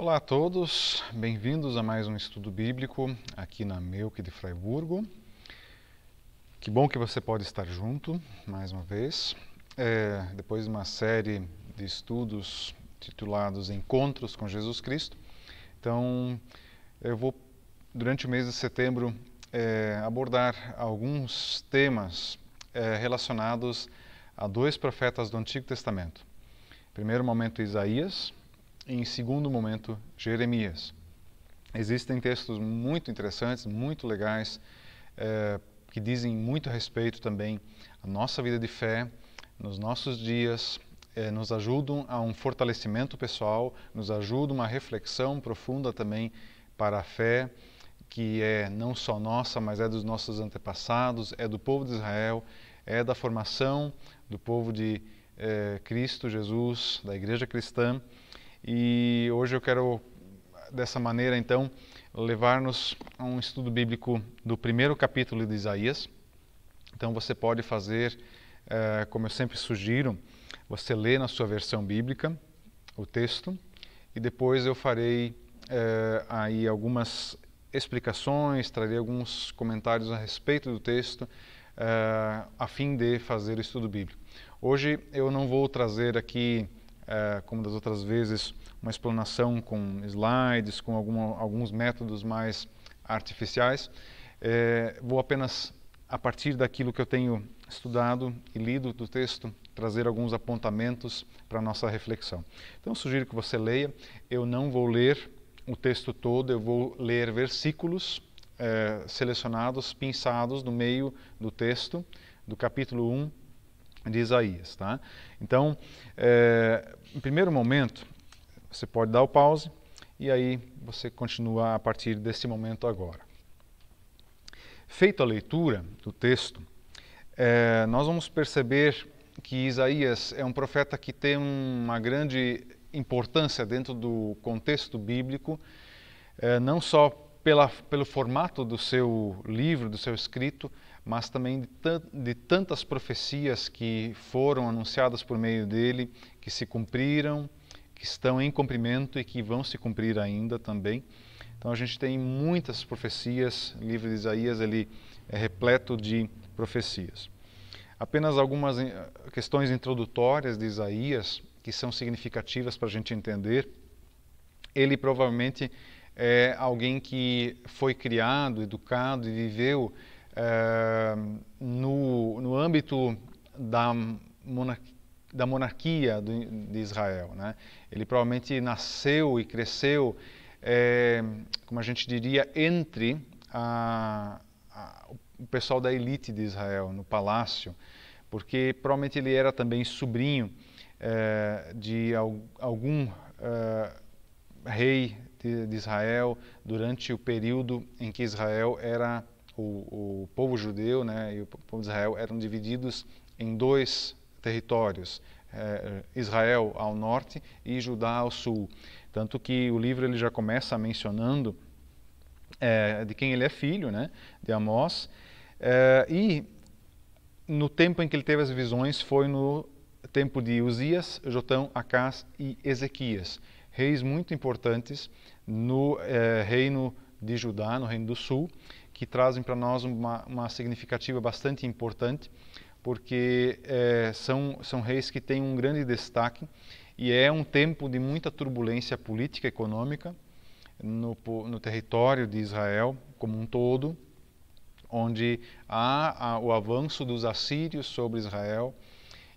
Olá a todos, bem-vindos a mais um estudo bíblico aqui na Melk de Freiburgo. Que bom que você pode estar junto mais uma vez. É, depois de uma série de estudos titulados Encontros com Jesus Cristo, então eu vou, durante o mês de setembro, é, abordar alguns temas é, relacionados a dois profetas do Antigo Testamento. Primeiro momento Isaías, em segundo momento, Jeremias. Existem textos muito interessantes, muito legais, eh, que dizem muito respeito também à nossa vida de fé, nos nossos dias, eh, nos ajudam a um fortalecimento pessoal, nos ajudam a uma reflexão profunda também para a fé, que é não só nossa, mas é dos nossos antepassados, é do povo de Israel, é da formação do povo de eh, Cristo Jesus, da igreja cristã. E hoje eu quero, dessa maneira, então, levar-nos a um estudo bíblico do primeiro capítulo de Isaías. Então você pode fazer, eh, como eu sempre sugiro, você lê na sua versão bíblica o texto e depois eu farei eh, aí algumas explicações, trarei alguns comentários a respeito do texto, eh, a fim de fazer o estudo bíblico. Hoje eu não vou trazer aqui eh, como das outras vezes, uma explanação com slides, com alguns métodos mais artificiais. É, vou apenas, a partir daquilo que eu tenho estudado e lido do texto, trazer alguns apontamentos para a nossa reflexão. Então, sugiro que você leia. Eu não vou ler o texto todo, eu vou ler versículos é, selecionados, pinçados no meio do texto, do capítulo 1 de Isaías. Tá? Então, é, em primeiro momento, você pode dar o pause e aí você continua a partir desse momento agora. Feita a leitura do texto, é, nós vamos perceber que Isaías é um profeta que tem uma grande importância dentro do contexto bíblico, é, não só pela, pelo formato do seu livro, do seu escrito, mas também de, tantas profecias que foram anunciadas por meio dele, que se cumpriram, que estão em cumprimento e que vão se cumprir ainda também. Então a gente tem muitas profecias, o livro de Isaías ele é repleto de profecias. Apenas algumas eh, questões introdutórias de Isaías que são significativas para a gente entender. Ele provavelmente é alguém que foi criado, educado e viveu Ehm, no, no âmbito da, monarquia, da monarquia do, de Israel. Né? Ele provavelmente nasceu e cresceu, é, como a gente diria, entre a, a, o pessoal da elite de Israel, no palácio, porque provavelmente ele era também sobrinho é, de algum é, rei de, de Israel durante o período em que Israel era o, o povo judeu né, e o povo de Israel eram divididos em dois territórios, é, Israel ao norte e Judá ao sul. Tanto que o livro ele já começa mencionando é, de quem ele é filho, né, de Amós, é, e no tempo em que ele teve as visões foi no tempo de Uzias, Jotão, Acás e Ezequias, reis muito importantes no reino de Judá, no reino do sul, que trazem para nós uma, uma, significativa bastante importante, porque é, são, são reis que têm um grande destaque e é um tempo de muita turbulência política e econômica no, no território de Israel como um todo, onde há, há o avanço dos assírios sobre Israel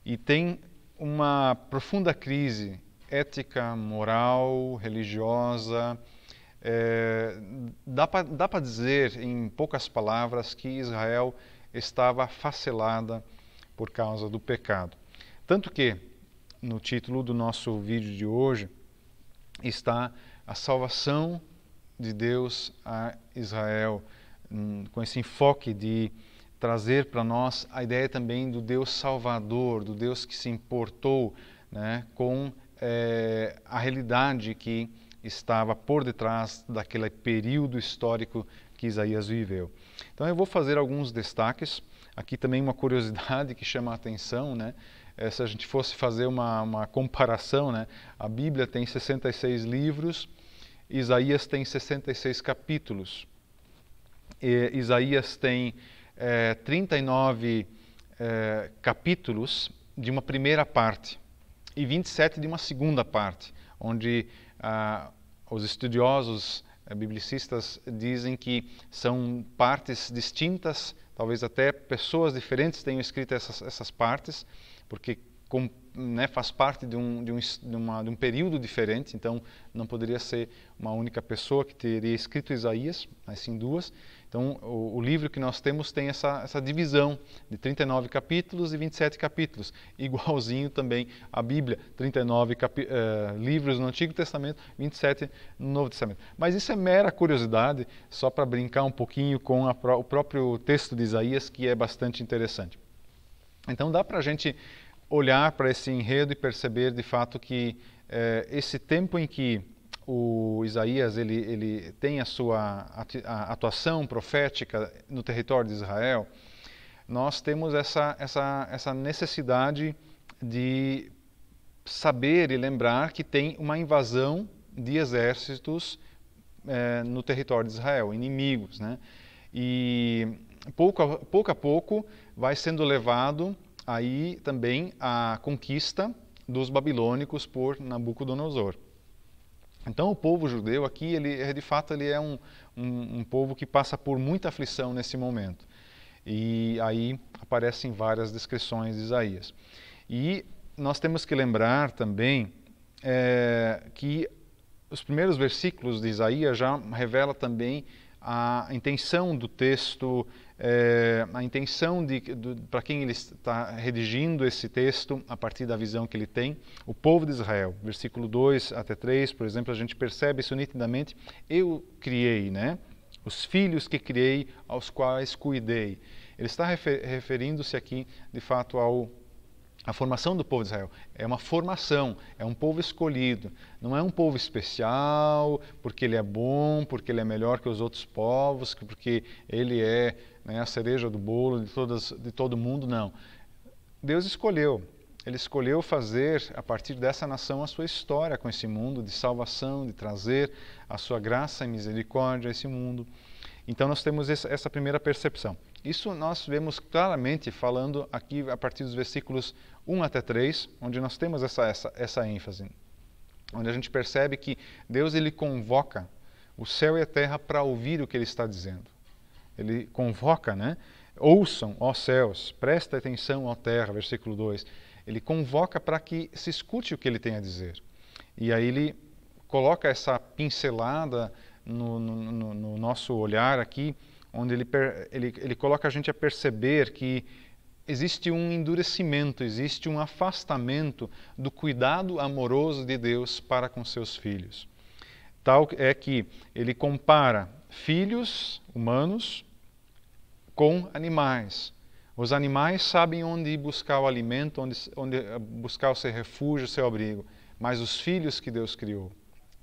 e tem uma profunda crise ética, moral, religiosa, é, dá para dizer, em poucas palavras, que Israel estava facelada por causa do pecado. Tanto que, no título do nosso vídeo de hoje, está a salvação de Deus a Israel, hum, com esse enfoque de trazer para nós a ideia também do Deus salvador, do Deus que se importou né, com é, a realidade que estava por detrás daquele período histórico que Isaías viveu. Então eu vou fazer alguns destaques. Aqui também uma curiosidade que chama a atenção, né? É, se a gente fosse fazer uma, uma comparação, né? A Bíblia tem 66 livros, Isaías tem 66 capítulos. E, Isaías tem é, 39 é, capítulos de uma primeira parte e 27 de uma segunda parte, onde ah, os estudiosos eh, biblicistas dizem que são partes distintas, talvez até pessoas diferentes tenham escrito essas, essas partes, porque com, né, faz parte de um, de, um, de, uma, de um período diferente, então não poderia ser uma única pessoa que teria escrito Isaías, mas sim duas. Então, o, o, livro que nós temos tem essa, essa divisão de 39 capítulos e 27 capítulos, igualzinho também a Bíblia, 39 capi, uh, livros no Antigo Testamento, 27 no Novo Testamento. Mas isso é mera curiosidade, só para brincar um pouquinho com a, o próprio texto de Isaías, que é bastante interessante. Então, dá para a gente olhar para esse enredo e perceber de fato que uh, esse tempo em que o Isaías ele, ele tem a sua atuação profética no território de Israel, nós temos essa, essa, essa necessidade de saber e lembrar que tem uma invasão de exércitos eh, no território de Israel, inimigos. Né? E pouco a, pouco a pouco vai sendo levado aí também a conquista dos babilônicos por Nabucodonosor. Então o povo judeu aqui, ele de fato ele é um, um, um povo que passa por muita aflição nesse momento. E aí aparecem várias descrições de Isaías. E nós temos que lembrar também é, que os primeiros versículos de Isaías já revela também a intenção do texto, é, a intenção de, de para quem ele está redigindo esse texto a partir da visão que ele tem, o povo de Israel, versículo 2 até 3, por exemplo, a gente percebe isso nitidamente, eu criei, né? Os filhos que criei, aos quais cuidei. Ele está referindo-se aqui, de fato, ao a formação do povo de Israel é uma formação, é um povo escolhido. Não é um povo especial porque ele é bom, porque ele é melhor que os outros povos, porque ele é né, a cereja do bolo de, todas, de todo mundo, não. Deus escolheu. Ele escolheu fazer a partir dessa nação a sua história com esse mundo de salvação, de trazer a sua graça e misericórdia a esse mundo. Então nós temos essa primeira percepção. Isso nós vemos claramente falando aqui a partir dos versículos 1 até 3, onde nós temos essa, essa, essa ênfase, onde a gente percebe que Deus ele convoca o céu e a terra para ouvir o que ele está dizendo ele convoca, né? Ouçam, ó céus, presta atenção, ó terra, versículo 2. Ele convoca para que se escute o que ele tem a dizer. E aí ele coloca essa pincelada no, no, no nosso olhar aqui, onde ele, ele, ele coloca a gente a perceber que existe um endurecimento, existe um afastamento do cuidado amoroso de Deus para com seus filhos. Tal é que ele compara filhos humanos com animais. Os animais sabem onde ir buscar o alimento, onde, onde eh, buscar o seu refúgio, o seu abrigo. Mas os filhos que Deus criou,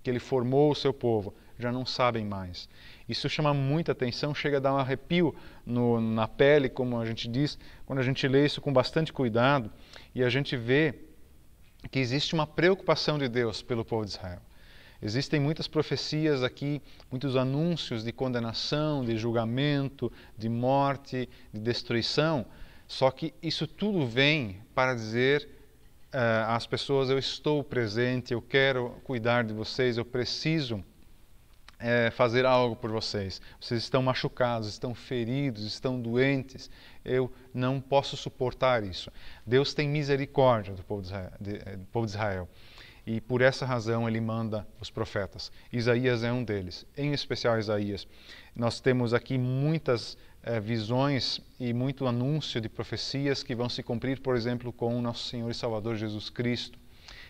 que Ele formou o seu povo, já não sabem mais. Isso chama muita atenção, chega a dar um arrepio no, na pele, como a gente diz, quando a gente lê isso com bastante cuidado e a gente vê que existe uma preocupação de Deus pelo povo de Israel. Existem muitas profecias aqui, muitos anúncios de condenação, de julgamento, de morte, de destruição. Só que isso tudo vem para dizer uh, às pessoas: eu estou presente, eu quero cuidar de vocês, eu preciso eh, fazer algo por vocês. Vocês estão machucados, estão feridos, estão doentes. Eu não posso suportar isso. Deus tem misericórdia do povo de eh, Israel. E por essa razão ele manda os profetas. Isaías é um deles, em especial Isaías. Nós temos aqui muitas eh, visões e muito anúncio de profecias que vão se cumprir, por exemplo, com o nosso Senhor e Salvador Jesus Cristo.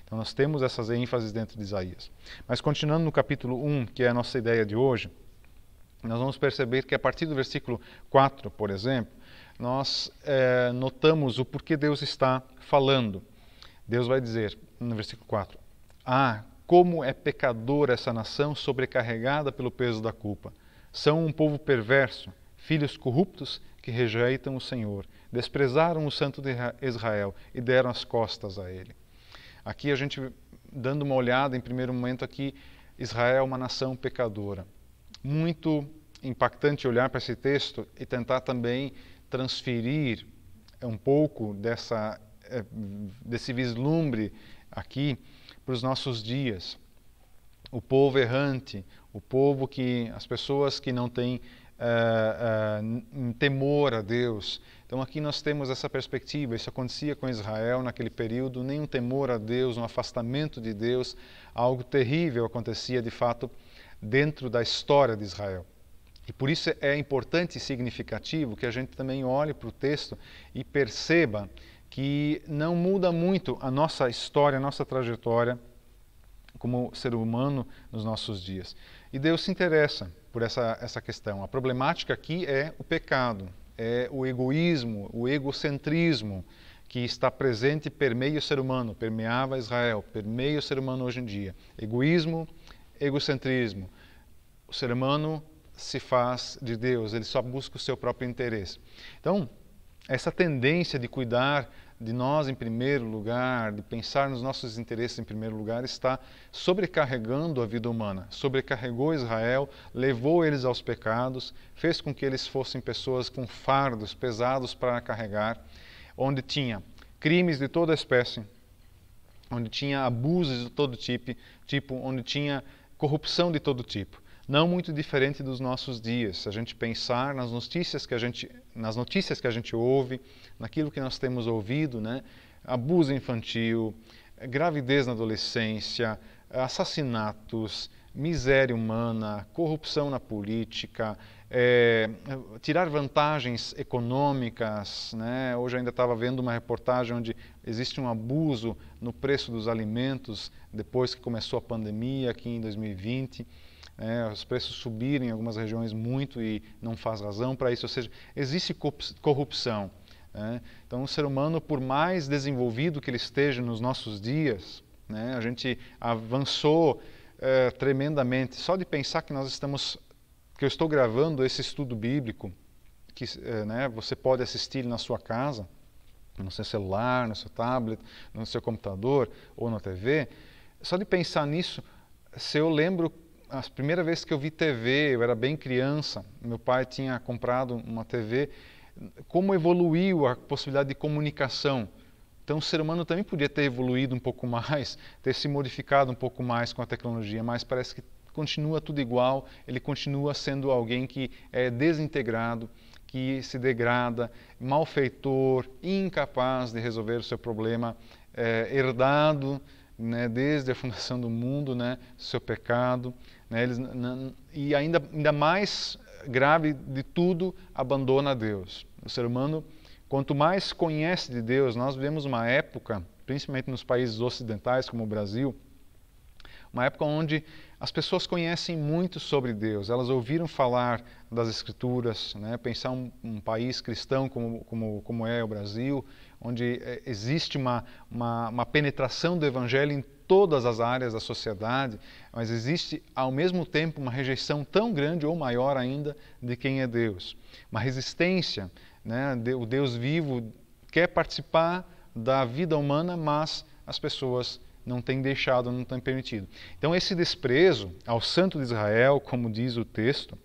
Então nós temos essas ênfases dentro de Isaías. Mas continuando no capítulo 1, que é a nossa ideia de hoje, nós vamos perceber que a partir do versículo 4, por exemplo, nós eh, notamos o porquê Deus está falando. Deus vai dizer no versículo 4: ah, como é pecadora essa nação sobrecarregada pelo peso da culpa. São um povo perverso, filhos corruptos que rejeitam o Senhor, desprezaram o Santo de Israel e deram as costas a ele. Aqui a gente, dando uma olhada, em primeiro momento aqui, Israel é uma nação pecadora. Muito impactante olhar para esse texto e tentar também transferir um pouco dessa, eh, desse vislumbre aqui para os nossos dias. O povo errante, o povo que, as pessoas que não têm uh, uh, temor a Deus. Então aqui nós temos essa perspectiva. Isso acontecia com Israel naquele período, nenhum temor a Deus, um afastamento de Deus, algo terrível acontecia de fato dentro da história de Israel. E por isso é importante e significativo que a gente também olhe para o texto e perceba que não muda muito a nossa história, a nossa trajetória como ser humano nos nossos dias. E Deus se interessa por essa, essa questão. A problemática aqui é o pecado, é o egoísmo, o egocentrismo que está presente e permeia o ser humano, permeava Israel, permeia o ser humano hoje em dia. Egoísmo, egocentrismo. O ser humano se faz de Deus, ele só busca o seu próprio interesse. Então, essa tendência de cuidar de nós em primeiro lugar, de pensar nos nossos interesses em primeiro lugar, está sobrecarregando a vida humana. Sobrecarregou Israel, levou eles aos pecados, fez com que eles fossem pessoas com fardos pesados para carregar, onde tinha crimes de toda espécie, onde tinha abusos de todo tipo, tipo onde tinha corrupção de todo tipo não muito diferente dos nossos dias. Se a gente pensar nas notícias que a gente, nas notícias que a gente ouve, naquilo que nós temos ouvido, né? abuso infantil, gravidez na adolescência, assassinatos, miséria humana, corrupção na política, é, tirar vantagens econômicas. Né? Hoje ainda estava vendo uma reportagem onde existe um abuso no preço dos alimentos depois que começou a pandemia aqui em 2020 né, os preços subirem em algumas regiões muito e não faz razão para isso, ou seja, existe corrupção. Né? Então, o ser humano, por mais desenvolvido que ele esteja nos nossos dias, né, a gente avançou eh, tremendamente. Só de pensar que nós estamos, que eu estou gravando esse estudo bíblico, que eh, né, você pode assistir na sua casa, no seu celular, no seu tablet, no seu computador ou na TV, só de pensar nisso, se eu lembro a primeira vez que eu vi TV, eu era bem criança, meu pai tinha comprado uma TV, como evoluiu a possibilidade de comunicação. Então o ser humano também podia ter evoluído um pouco mais, ter se modificado um pouco mais com a tecnologia, mas parece que continua tudo igual, ele continua sendo alguém que é desintegrado, que se degrada, malfeitor, incapaz de resolver o seu problema, é, herdado né, desde a fundação do mundo, né, seu pecado. Né? Eles, e ainda, ainda mais grave de tudo, abandona Deus. O ser humano, quanto mais conhece de Deus, nós vivemos uma época, principalmente nos países ocidentais como o Brasil, uma época onde as pessoas conhecem muito sobre Deus, elas ouviram falar das Escrituras, né? pensar um, um país cristão como, como, como, é o Brasil, onde é, existe uma, uma, uma penetração do Evangelho em todas as áreas da sociedade, mas existe ao mesmo tempo uma rejeição tão grande ou maior ainda de quem é Deus. Uma resistência, né? o Deus vivo quer participar da vida humana, mas as pessoas não tem deixado, não tem permitido. Então, esse desprezo ao santo de Israel, como diz o texto,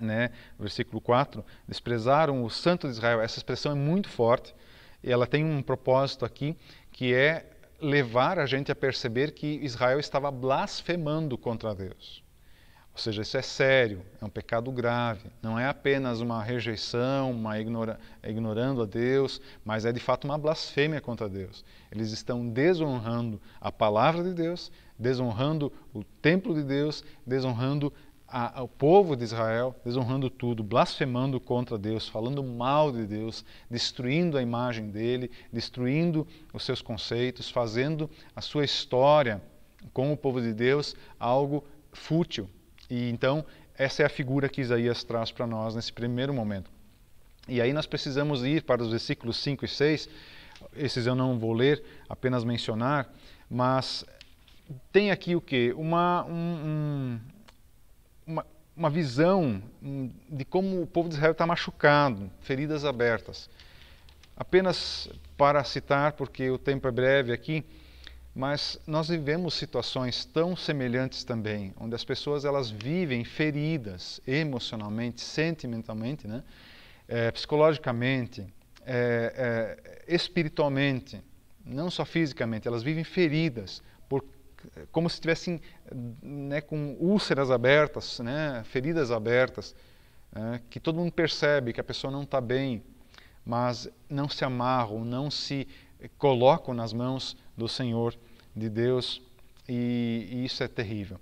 né, versículo 4, desprezaram o santo de Israel. Essa expressão é muito forte e ela tem um propósito aqui que é levar a gente a perceber que Israel estava blasfemando contra Deus. Ou seja, isso é sério, é um pecado grave. Não é apenas uma rejeição, uma ignora, ignorando a Deus, mas é de fato uma blasfêmia contra Deus. Eles estão desonrando a palavra de Deus, desonrando o templo de Deus, desonrando a, povo de Israel, desonrando tudo, blasfemando contra Deus, falando mal de Deus, destruindo a imagem dele, destruindo os seus conceitos, fazendo a sua história com o povo de Deus algo fútil, e então, essa é a figura que Isaías traz para nós nesse primeiro momento. E aí nós precisamos ir para os versículos 5 e 6, esses eu não vou ler, apenas mencionar, mas tem aqui o que? Uma, um, uma, uma visão hum, de como o povo de Israel está machucado, feridas abertas. Apenas para citar, porque o tempo é breve aqui, mas nós vivemos situações tão semelhantes também, onde as pessoas elas vivem feridas emocionalmente, sentimentalmente, né? É, psicologicamente, é, é, espiritualmente, não só fisicamente, elas vivem feridas, por, como se estivessem né, com úlceras abertas, né, feridas abertas, é, que todo mundo percebe que a pessoa não está bem, mas não se amarram, não se colocam nas mãos do Senhor de Deus e, e isso é terrível.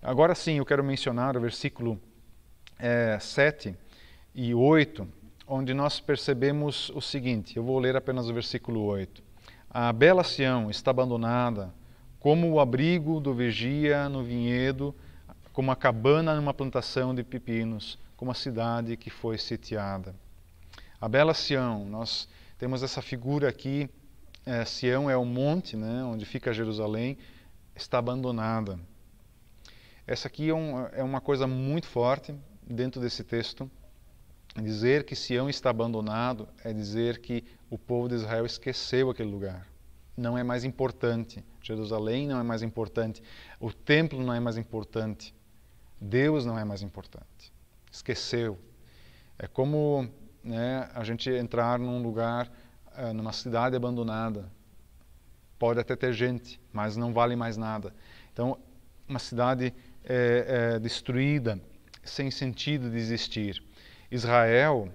Agora sim, eu quero mencionar o versículo é, 7 e 8, onde nós percebemos o seguinte: eu vou ler apenas o versículo 8. A bela Sião está abandonada, como o abrigo do vigia no vinhedo, como a cabana numa plantação de pepinos, como a cidade que foi sitiada. A bela Sião, nós temos essa figura aqui é, Sião é o monte, né, onde fica Jerusalém, está abandonada. Essa aqui é, um, é uma coisa muito forte dentro desse texto. Dizer que Sião está abandonado é dizer que o povo de Israel esqueceu aquele lugar. Não é mais importante. Jerusalém não é mais importante. O templo não é mais importante. Deus não é mais importante. Esqueceu. É como né, a gente entrar num lugar é, numa cidade abandonada. Pode até ter gente, mas não vale mais nada. Então, uma cidade é, é, destruída, sem sentido de existir. Israel,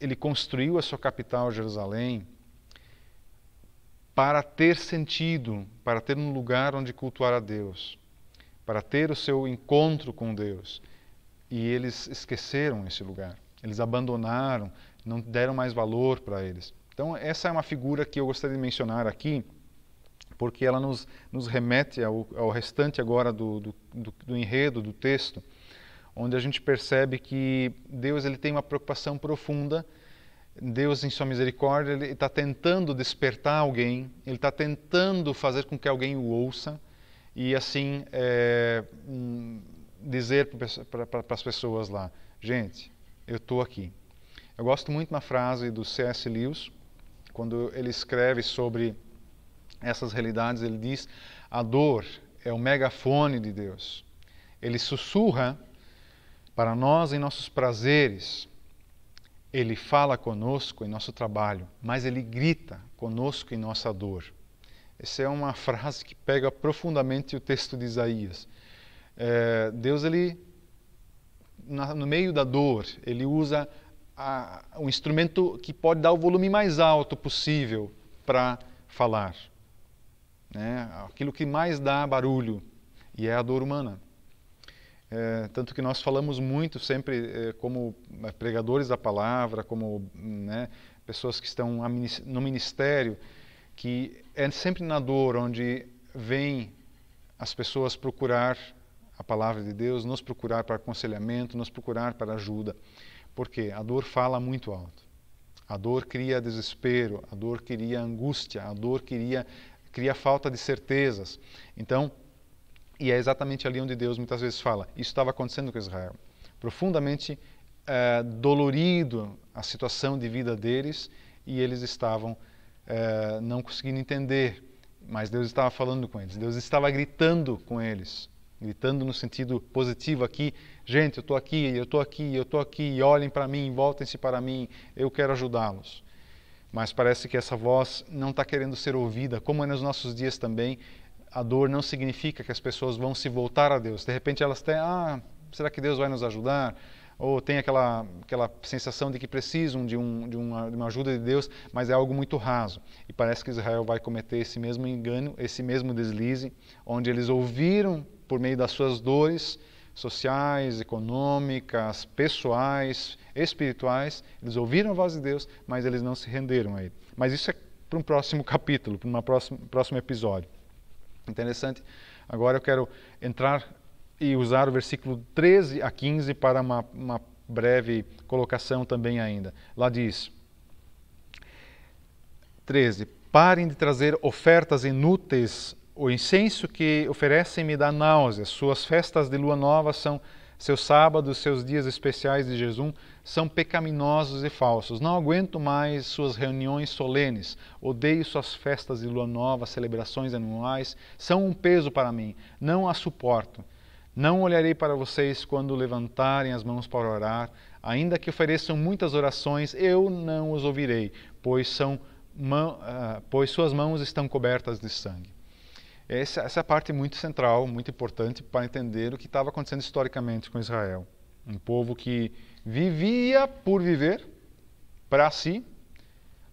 ele construiu a sua capital, Jerusalém, para ter sentido, para ter um lugar onde cultuar a Deus, para ter o seu encontro com Deus. E eles esqueceram esse lugar, eles abandonaram, não deram mais valor para eles. Então, essa é uma figura que eu gostaria de mencionar aqui, porque ela nos, nos remete ao, ao restante agora do, do, do, do enredo, do texto, onde a gente percebe que Deus ele tem uma preocupação profunda Deus, em sua misericórdia, ele está tentando despertar alguém, ele está tentando fazer com que alguém o ouça e, assim, é, hum, dizer para as pessoas lá: gente, eu estou aqui. Eu gosto muito na frase do C.S. Lewis, quando ele escreve sobre essas realidades, ele diz: a dor é o megafone de Deus. Ele sussurra para nós em nossos prazeres. Ele fala conosco em nosso trabalho, mas ele grita conosco em nossa dor. Essa é uma frase que pega profundamente o texto de Isaías. É, Deus, ele, na, no meio da dor, ele usa a, um instrumento que pode dar o volume mais alto possível para falar. Né? Aquilo que mais dá barulho, e é a dor humana. É, tanto que nós falamos muito sempre é, como é, pregadores da palavra, como né, pessoas que estão no ministério, que é sempre na dor onde vem as pessoas procurar a palavra de Deus, nos procurar para aconselhamento, nos procurar para ajuda. Porque a dor fala muito alto. A dor cria desespero, a dor cria angústia, a dor cria, cria falta de certezas. Então, e é exatamente ali onde Deus muitas vezes fala: Isso estava acontecendo com Israel. Profundamente é, dolorido a situação de vida deles e eles estavam é, não conseguindo entender. Mas Deus estava falando com eles, Deus estava gritando com eles gritando no sentido positivo aqui, gente, eu estou aqui, eu estou aqui, eu estou aqui, olhem para mim, voltem-se para mim, eu quero ajudá-los. Mas parece que essa voz não está querendo ser ouvida, como é nos nossos dias também. A dor não significa que as pessoas vão se voltar a Deus. De repente elas têm, ah, será que Deus vai nos ajudar? Ou tem aquela, aquela sensação de que precisam de, um, de, uma, de uma ajuda de Deus, mas é algo muito raso. E parece que Israel vai cometer esse mesmo engano, esse mesmo deslize, onde eles ouviram por meio das suas dores sociais, econômicas, pessoais, espirituais. Eles ouviram a voz de Deus, mas eles não se renderam a Ele. Mas isso é para um próximo capítulo, para um próximo, próximo episódio. Interessante. Agora eu quero entrar e usar o versículo 13 a 15 para uma, uma breve colocação também ainda. Lá diz: 13. Parem de trazer ofertas inúteis o incenso que oferecem me dá náuseas. Suas festas de lua nova são seus sábados, seus dias especiais de jejum são pecaminosos e falsos. Não aguento mais suas reuniões solenes. Odeio suas festas de lua nova, celebrações anuais. São um peso para mim. Não as suporto. Não olharei para vocês quando levantarem as mãos para orar. Ainda que ofereçam muitas orações, eu não os ouvirei, pois, são, ah, pois suas mãos estão cobertas de sangue. Essa, essa é a parte muito central, muito importante para entender o que estava acontecendo historicamente com Israel. Um povo que vivia por viver para si,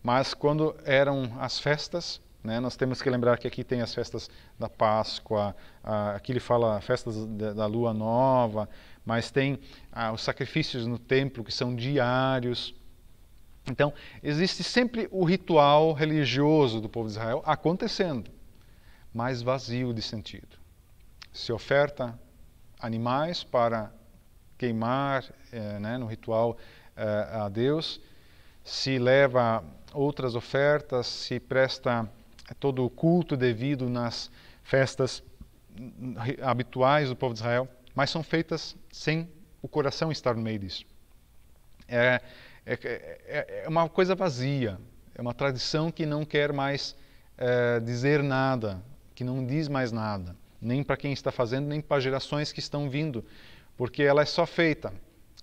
mas quando eram as festas, né, nós temos que lembrar que aqui tem as festas da Páscoa, a, aqui ele fala festas da, da Lua Nova, mas tem ah, os sacrifícios no templo que são diários. Então, existe sempre o ritual religioso do povo de Israel acontecendo mais vazio de sentido. Se oferta animais para queimar eh, né, no ritual eh, a Deus, se leva outras ofertas, se presta todo o culto devido nas festas hum, habituais do povo de Israel, mas são feitas sem o coração estar no meio disso. É, é, é, é, é uma coisa vazia, é uma tradição que não quer mais é, dizer nada que não diz mais nada, nem para quem está fazendo, nem para gerações que estão vindo, porque ela é só feita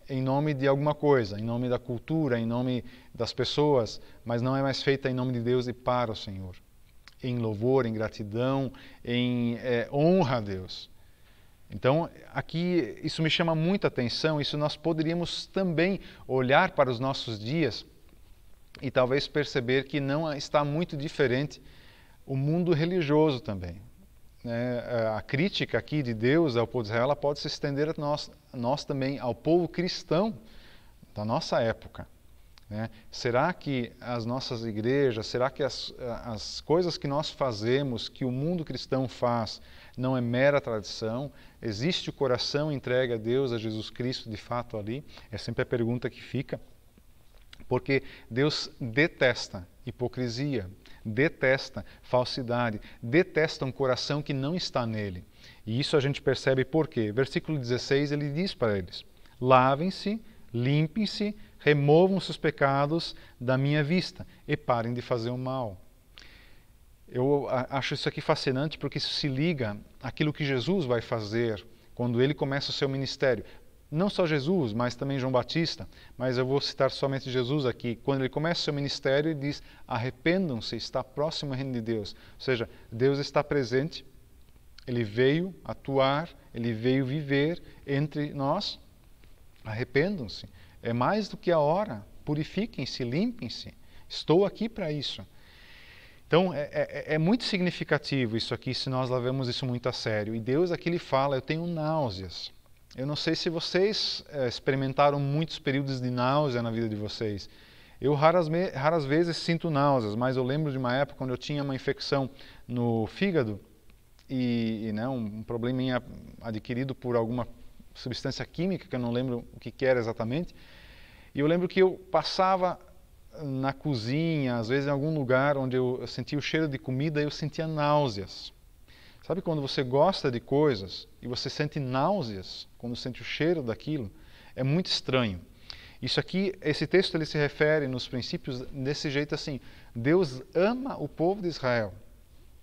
em nome de alguma coisa, em nome da cultura, em nome das pessoas, mas não é mais feita em nome de Deus e para o Senhor. Em louvor, em gratidão, em é, honra a Deus. Então, aqui isso me chama muita atenção. Isso nós poderíamos também olhar para os nossos dias e talvez perceber que não está muito diferente o mundo religioso também. Né? a crítica aqui de Deus ao povo de Israel pode se estender a nós, nós também, ao povo cristão da nossa época. Né? Será que as nossas igrejas, será que as, as coisas que nós fazemos, que o mundo cristão faz, não é mera tradição? Existe o coração entregue a Deus, a Jesus Cristo de fato ali? É sempre a pergunta que fica. Porque Deus detesta hipocrisia, detesta falsidade, detesta um coração que não está nele. E isso a gente percebe por quê? Versículo 16 ele diz para eles: Lavem-se, limpem-se, removam seus pecados da minha vista e parem de fazer o mal. Eu acho isso aqui fascinante porque isso se liga àquilo que Jesus vai fazer quando ele começa o seu ministério não só Jesus, mas também João Batista, mas eu vou citar somente Jesus aqui. Quando ele começa o seu ministério, ele diz: arrependam-se, está próximo ao reino de Deus. Ou seja, Deus está presente, ele veio atuar, ele veio viver entre nós. Arrependam-se, é mais do que a hora, purifiquem-se, limpem-se, estou aqui para isso. Então, é, é, é, é muito significativo isso aqui, se nós levamos isso muito a sério. E Deus aqui lhe fala: eu tenho náuseas eu não sei se vocês é, experimentaram muitos períodos de náusea na vida de vocês. Eu raras, raras vezes sinto náuseas, mas eu lembro de uma época quando eu tinha uma infecção no fígado e, e né, um, probleminha adquirido por alguma substância química, que eu não lembro o que, que era exatamente. E eu lembro que eu passava na cozinha, às vezes em algum lugar onde eu sentia o cheiro de comida, eu sentia náuseas. Sabe quando você gosta de coisas e você sente náuseas quando sente o cheiro daquilo? É muito estranho. Isso aqui, esse texto ele se refere nos princípios desse jeito assim: Deus ama o povo de Israel.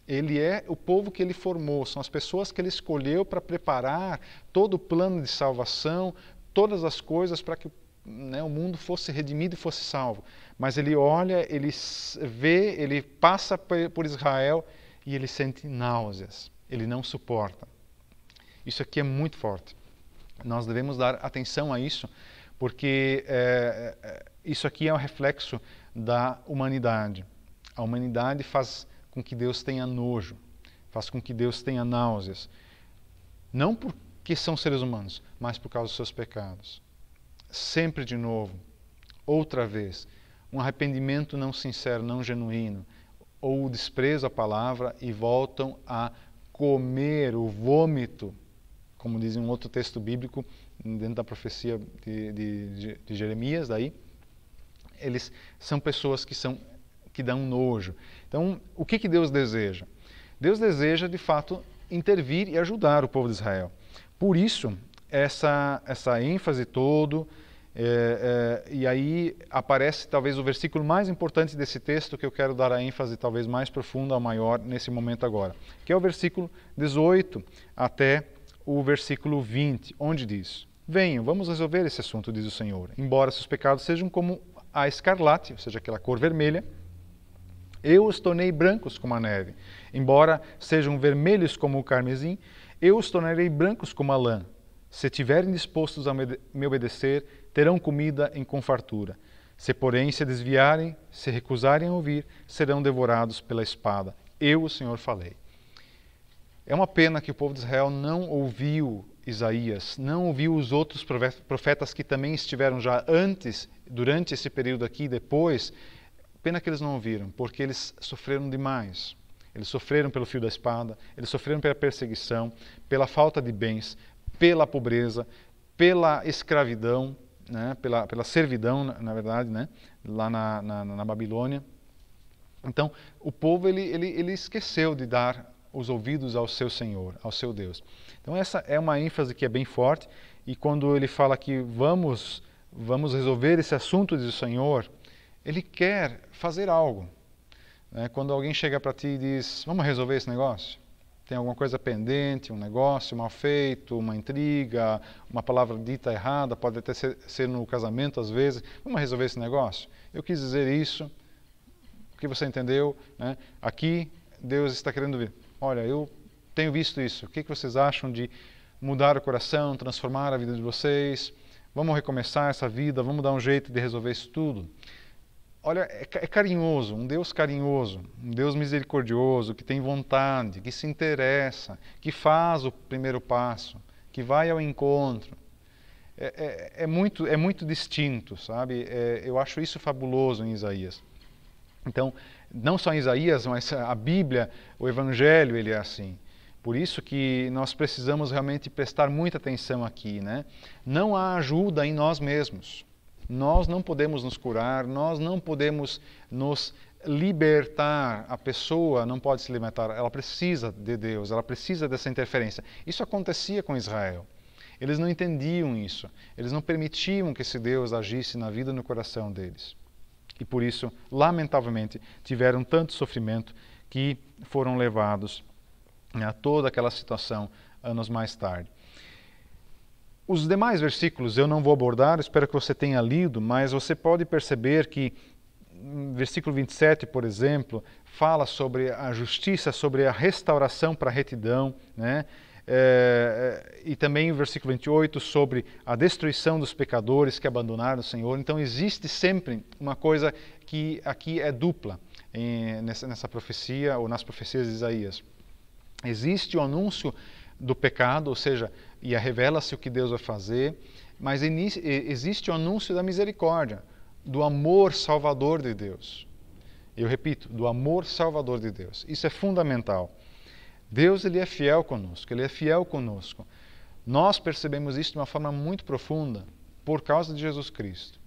Ele é o povo que ele formou, são as pessoas que ele escolheu para preparar todo o plano de salvação, todas as coisas para que né, o mundo fosse redimido e fosse salvo. Mas ele olha, ele vê, ele passa por Israel e ele sente náuseas ele não suporta. Isso aqui é muito forte. Nós devemos dar atenção a isso, porque é, isso aqui é o um reflexo da humanidade. A humanidade faz com que Deus tenha nojo, faz com que Deus tenha náuseas. Não porque são seres humanos, mas por causa dos seus pecados. Sempre de novo, outra vez, um arrependimento não sincero, não genuíno, ou desprezo a palavra e voltam a comer o vômito, como diz em um outro texto bíblico, dentro da profecia de, de, de Jeremias, daí, eles são pessoas que, são, que dão nojo. Então, o que, que Deus deseja? Deus deseja, de fato, intervir e ajudar o povo de Israel. Por isso, essa, essa ênfase todo, é, é, e aí aparece talvez o versículo mais importante desse texto que eu quero dar a ênfase talvez mais profunda, maior nesse momento agora, que é o versículo 18 até o versículo 20, onde diz: Venham, vamos resolver esse assunto, diz o Senhor. Embora seus pecados sejam como a escarlate, ou seja, aquela cor vermelha, eu os tornei brancos como a neve. Embora sejam vermelhos como o carmesim, eu os tornarei brancos como a lã. Se tiverem dispostos a me obedecer, terão comida em confartura. Se, porém, se desviarem, se recusarem a ouvir, serão devorados pela espada. Eu, o Senhor, falei. É uma pena que o povo de Israel não ouviu Isaías, não ouviu os outros profetas que também estiveram já antes, durante esse período aqui, depois. Pena que eles não ouviram, porque eles sofreram demais. Eles sofreram pelo fio da espada, eles sofreram pela perseguição, pela falta de bens, pela pobreza, pela escravidão, né, pela, pela servidão, na, na verdade, né, lá na, na, na, Babilônia. Então, o povo ele, ele, ele esqueceu de dar os ouvidos ao seu Senhor, ao seu Deus. Então, essa é uma ênfase que é bem forte, e quando ele fala que vamos, vamos resolver esse assunto, do Senhor, ele quer fazer algo. Né. Quando alguém chega para ti e diz, vamos resolver esse negócio, tem alguma coisa pendente, um negócio mal feito, uma intriga, uma palavra dita errada, pode até ser, ser, no casamento às vezes. Vamos resolver esse negócio? Eu quis dizer isso, o que você entendeu? Né? Aqui, Deus está querendo ver. Olha, eu tenho visto isso. O que, que vocês acham de mudar o coração, transformar a vida de vocês? Vamos recomeçar essa vida, vamos dar um jeito de resolver isso tudo olha, é, é carinhoso, um Deus carinhoso, um Deus misericordioso, que tem vontade, que se interessa, que faz o primeiro passo, que vai ao encontro. É, é, é muito, é muito distinto, sabe? É, eu acho isso fabuloso em Isaías. Então, não só em Isaías, mas a Bíblia, o Evangelho, ele é assim. Por isso que nós precisamos realmente prestar muita atenção aqui, né? Não há ajuda em nós mesmos. Nós não podemos nos curar, nós não podemos nos libertar. A pessoa não pode se libertar, ela precisa de Deus, ela precisa dessa interferência. Isso acontecia com Israel. Eles não entendiam isso. Eles não permitiam que esse Deus agisse na vida e no coração deles. E por isso, lamentavelmente, tiveram tanto sofrimento que foram levados né, a toda aquela situação anos mais tarde. Os demais versículos eu não vou abordar, espero que você tenha lido, mas você pode perceber que hum, versículo 27, por exemplo, fala sobre a justiça, sobre a restauração para a retidão, né? É, é e também o versículo 28 sobre a destruição dos pecadores que abandonaram o Senhor. Então existe sempre uma coisa que aqui é dupla em, nessa, nessa profecia ou nas profecias de Isaías. Existe o anúncio do pecado, ou seja, e revela-se o que Deus vai fazer, mas existe o anúncio da misericórdia, do amor salvador de Deus. Eu repito, do amor salvador de Deus. Isso é fundamental. Deus ele é fiel conosco, ele é fiel conosco. Nós percebemos isso de uma forma muito profunda por causa de Jesus Cristo.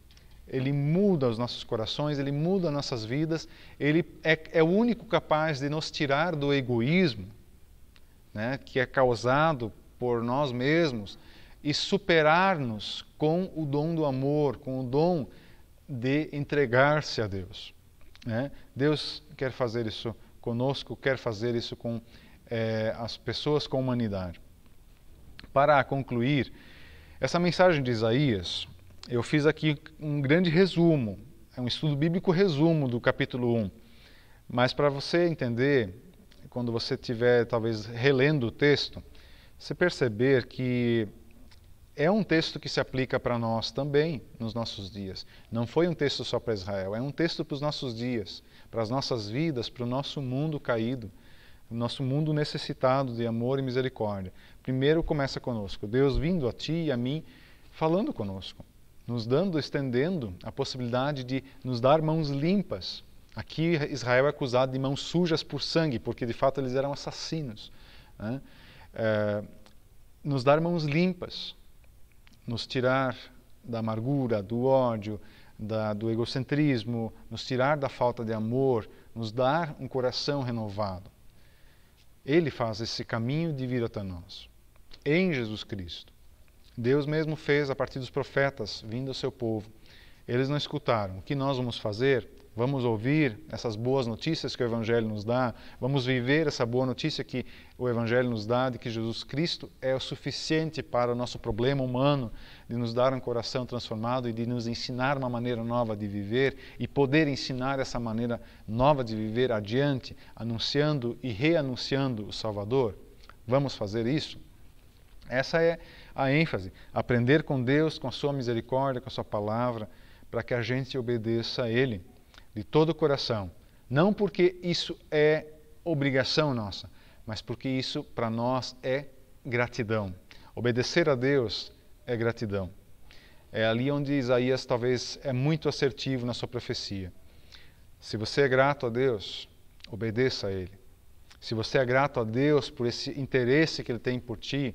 Ele muda os nossos corações, ele muda nossas vidas, ele é, é o único capaz de nos tirar do egoísmo, né, que é causado por nós mesmos e superar-nos com o dom do amor, com o dom de entregar-se a Deus. Né? Deus quer fazer isso conosco, quer fazer isso com é, as pessoas, com a humanidade. Para concluir, essa mensagem de Isaías, eu fiz aqui um grande resumo, é um estudo bíblico resumo do capítulo 1. Mas para você entender, quando você estiver talvez relendo o texto, você perceber que é um texto que se aplica para nós também nos nossos dias. Não foi um texto só para Israel, é um texto para os nossos dias, para as nossas vidas, para o nosso mundo caído, o nosso mundo necessitado de amor e misericórdia. Primeiro começa conosco, Deus vindo a ti e a mim, falando conosco, nos dando, estendendo a possibilidade de nos dar mãos limpas. Aqui Israel é acusado de mãos sujas por sangue, porque de fato eles eram assassinos. Né? é, nos dar mãos limpas, nos tirar da amargura, do ódio, da, do egocentrismo, nos tirar da falta de amor, nos dar um coração renovado. Ele faz esse caminho de vir até nós, em Jesus Cristo. Deus mesmo fez a partir dos profetas, vindo ao seu povo. Eles não escutaram. O que nós vamos fazer Vamos ouvir essas boas notícias que o Evangelho nos dá, vamos viver essa boa notícia que o Evangelho nos dá de que Jesus Cristo é o suficiente para o nosso problema humano, de nos dar um coração transformado e de nos ensinar uma maneira nova de viver e poder ensinar essa maneira nova de viver adiante, anunciando e reanunciando o Salvador. Vamos fazer isso? Essa é a ênfase. Aprender com Deus, com a Sua misericórdia, com a Sua palavra, para que a gente obedeça a Ele de todo o coração. Não porque isso é obrigação nossa, mas porque isso para nós é gratidão. Obedecer a Deus é gratidão. É ali onde Isaías talvez é muito assertivo na sua profecia. Se você é grato a Deus, obedeça a Ele. Se você é grato a Deus por esse interesse que Ele tem por ti,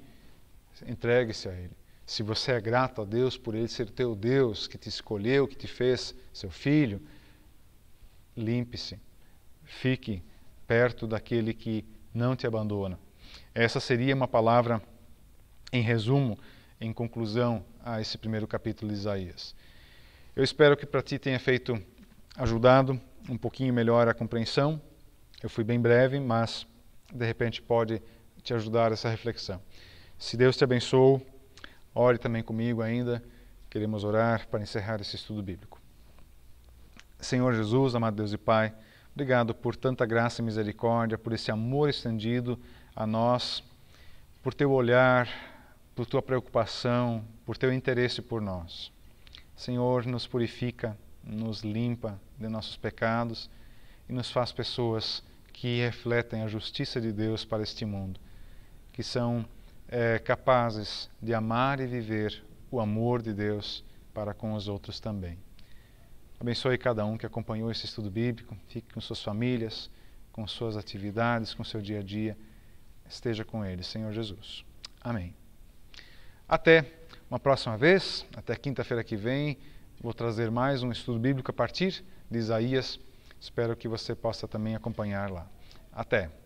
entregue-se a Ele. Se você é grato a Deus por Ele ser teu Deus, que te escolheu, que te fez seu filho, limpe-se, fique perto daquele que não te abandona. Essa seria uma palavra em resumo, em conclusão a esse primeiro capítulo de Isaías. Eu espero que para ti tenha feito ajudado um pouquinho melhor a compreensão. Eu fui bem breve, mas de repente pode te ajudar essa reflexão. Se Deus te abençoou, ore também comigo ainda. Queremos orar para encerrar esse estudo bíblico. Senhor Jesus, amado Deus e Pai, obrigado por tanta graça e misericórdia, por esse amor estendido a nós, por teu olhar, por tua preocupação, por teu interesse por nós. Senhor, nos purifica, nos limpa de nossos pecados e nos faz pessoas que refletem a justiça de Deus para este mundo, que são é, capazes de amar e viver o amor de Deus para com os outros também. Abençoe cada um que acompanhou esse estudo bíblico. Fique com suas famílias, com suas atividades, com seu dia a dia. Esteja com eles, Senhor Jesus. Amém. Até uma próxima vez, até quinta-feira que vem, vou trazer mais um estudo bíblico a partir de Isaías. Espero que você possa também acompanhar lá. Até!